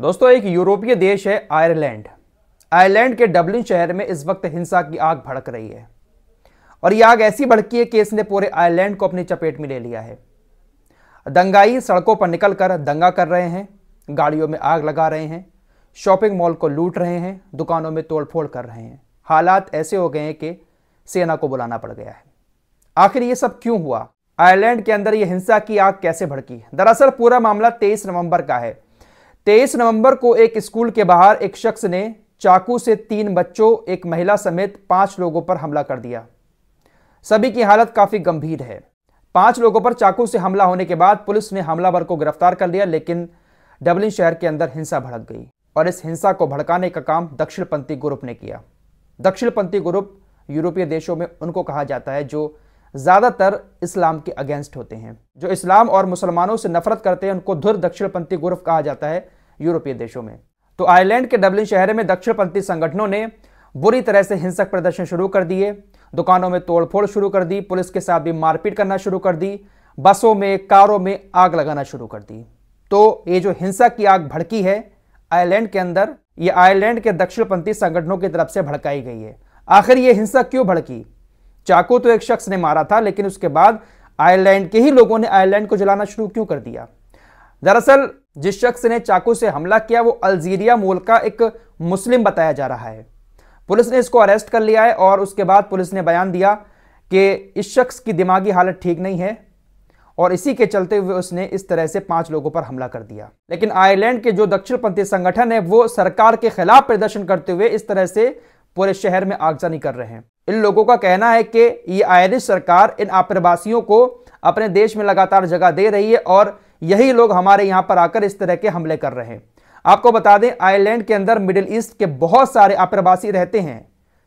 दोस्तों एक यूरोपीय देश है आयरलैंड आयरलैंड के डबलिन शहर में इस वक्त हिंसा की आग भड़क रही है और यह आग ऐसी भड़की है कि इसने पूरे आयरलैंड को अपनी चपेट में ले लिया है दंगाई सड़कों पर निकलकर दंगा कर रहे हैं गाड़ियों में आग लगा रहे हैं शॉपिंग मॉल को लूट रहे हैं दुकानों में तोड़फोड़ कर रहे हैं हालात ऐसे हो गए हैं कि सेना को बुलाना पड़ गया है आखिर ये सब क्यों हुआ आयरलैंड के अंदर यह हिंसा की आग कैसे भड़की दरअसल पूरा मामला 23 नवंबर का है तेईस नवंबर को एक स्कूल के बाहर एक शख्स ने चाकू से तीन बच्चों एक महिला समेत पांच लोगों पर हमला कर दिया सभी की हालत काफी गंभीर है पांच लोगों पर चाकू से हमला होने के बाद पुलिस ने हमलावर को गिरफ्तार कर लिया लेकिन डबलिन शहर के अंदर हिंसा भड़क गई और इस हिंसा को भड़काने का काम दक्षिणपंथी ग्रुप ने किया दक्षिणपंथी ग्रुप यूरोपीय देशों में उनको कहा जाता है जो ज़्यादातर इस्लाम के अगेंस्ट होते हैं जो इस्लाम और मुसलमानों से नफरत करते हैं उनको धुर दक्षिणपंथी ग्रुप कहा जाता है यूरोपीय देशों में तो आयरलैंड के डबलिन शहर में दक्षिणपंथी संगठनों ने बुरी तरह से हिंसक प्रदर्शन शुरू कर दिए दुकानों में तोड़फोड़ शुरू कर दी पुलिस के साथ भी मारपीट करना शुरू कर दी बसों में कारों में आग लगाना शुरू कर दी तो ये जो हिंसा की आग भड़की है आयरलैंड के अंदर ये आयरलैंड के दक्षिणपंथी संगठनों की तरफ से भड़काई गई है आखिर ये हिंसा क्यों भड़की चाकू तो एक शख्स ने मारा था लेकिन उसके बाद आयरलैंड के ही लोगों ने आयरलैंड को जलाना शुरू क्यों कर दिया दरअसल जिस शख्स ने चाकू से हमला किया वो अल्जीरिया मूल का एक मुस्लिम बताया जा रहा है पुलिस ने इसको अरेस्ट कर लिया है और उसके बाद पुलिस ने बयान दिया कि इस शख्स की दिमागी हालत ठीक नहीं है और इसी के चलते हुए उसने इस तरह से पांच लोगों पर हमला कर दिया लेकिन आयरलैंड के जो दक्षिणपंथी संगठन है वो सरकार के खिलाफ प्रदर्शन करते हुए इस तरह से पूरे शहर में आगजनी कर रहे हैं इन लोगों का कहना है कि ये आयरिश सरकार इन आप्रवासियों को अपने देश में लगातार जगह दे रही है और यही लोग हमारे यहां पर आकर इस तरह के हमले कर रहे हैं आपको बता दें आयरलैंड के अंदर मिडिल ईस्ट के बहुत सारे अप्रवासी रहते हैं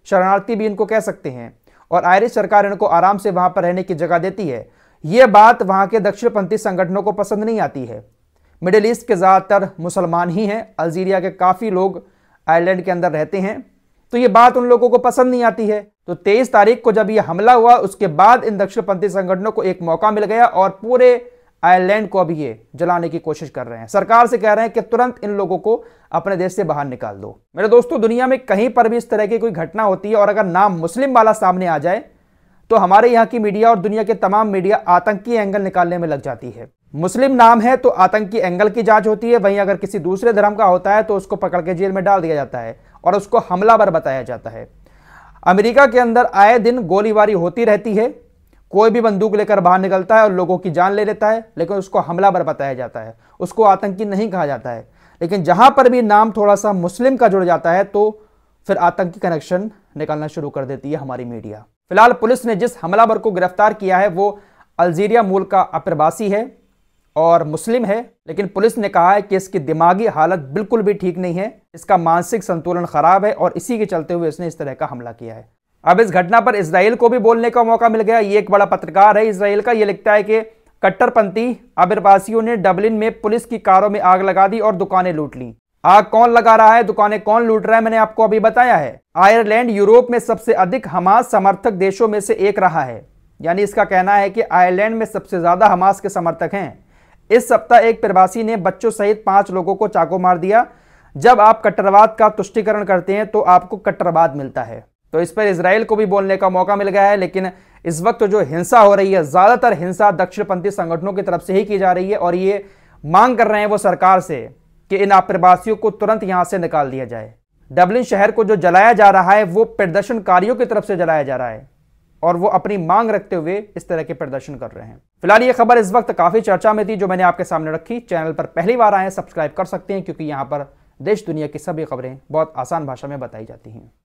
शरणार्थी भी इनको कह सकते हैं और आयरिश सरकार इनको आराम से वहां पर रहने की जगह देती है यह बात वहां के दक्षिणपंथी संगठनों को पसंद नहीं आती है मिडिल ईस्ट के ज़्यादातर मुसलमान ही हैं अल्जीरिया के काफ़ी लोग आयरलैंड के अंदर रहते हैं तो ये बात उन लोगों को पसंद नहीं आती है तो 23 तारीख को जब ये हमला हुआ उसके बाद इन दक्षिणपंथी संगठनों को एक मौका मिल गया और पूरे आयरलैंड को अभी ये जलाने की कोशिश कर रहे हैं सरकार से कह रहे हैं कि तुरंत इन लोगों को अपने देश से बाहर निकाल दो मेरे दोस्तों दुनिया में कहीं पर भी इस तरह की कोई घटना होती है और अगर नाम मुस्लिम वाला सामने आ जाए तो हमारे यहाँ की मीडिया और दुनिया के तमाम मीडिया आतंकी एंगल निकालने में लग जाती है मुस्लिम नाम है तो आतंकी एंगल की जांच होती है वहीं अगर किसी दूसरे धर्म का होता है तो उसको पकड़ के जेल में डाल दिया जाता है और उसको हमलावर बताया जाता है अमेरिका के अंदर आए दिन गोलीबारी होती रहती है कोई भी बंदूक लेकर बाहर निकलता है और लोगों की जान ले लेता है लेकिन उसको हमलावर बताया जाता है उसको आतंकी नहीं कहा जाता है लेकिन जहां पर भी नाम थोड़ा सा मुस्लिम का जुड़ जाता है तो फिर आतंकी कनेक्शन निकालना शुरू कर देती है हमारी मीडिया फिलहाल पुलिस ने जिस हमलावर को गिरफ्तार किया है वो अल्जीरिया मूल का अप्रवासी है और मुस्लिम है लेकिन पुलिस ने कहा है कि इसकी दिमागी हालत बिल्कुल भी ठीक नहीं है इसका मानसिक संतुलन खराब है और इसी के चलते हुए इसने इस तरह का हमला किया है अब इस घटना पर इसराइल को भी बोलने का मौका मिल गया ये एक बड़ा पत्रकार है इसराइल का ये लिखता है कि कट्टरपंथी अबिरवासियों ने डबलिन में पुलिस की कारों में आग लगा दी और दुकानें लूट ली आग कौन लगा रहा है दुकानें कौन लूट रहा है मैंने आपको अभी बताया है आयरलैंड यूरोप में सबसे अधिक हमास समर्थक देशों में से एक रहा है यानी इसका कहना है कि आयरलैंड में सबसे ज्यादा हमास के समर्थक हैं इस सप्ताह एक प्रवासी ने बच्चों सहित पांच लोगों को चाकू मार दिया जब आप कट्टरवाद का तुष्टिकरण करते हैं तो आपको कट्टरवाद मिलता है तो इस पर इसराइल को भी बोलने का मौका मिल गया है लेकिन इस वक्त जो हिंसा हो रही है ज़्यादातर हिंसा दक्षिणपंथी संगठनों की तरफ से ही की जा रही है और ये मांग कर रहे हैं वो सरकार से कि इन आप्रवासियों को तुरंत यहां से निकाल दिया जाए डबलिन शहर को जो जलाया जा रहा है वो प्रदर्शनकारियों की तरफ से जलाया जा रहा है और वो अपनी मांग रखते हुए इस तरह के प्रदर्शन कर रहे हैं फिलहाल ये खबर इस वक्त काफ़ी चर्चा में थी जो मैंने आपके सामने रखी चैनल पर पहली बार आए सब्सक्राइब कर सकते हैं क्योंकि यहां पर देश दुनिया की सभी खबरें बहुत आसान भाषा में बताई जाती हैं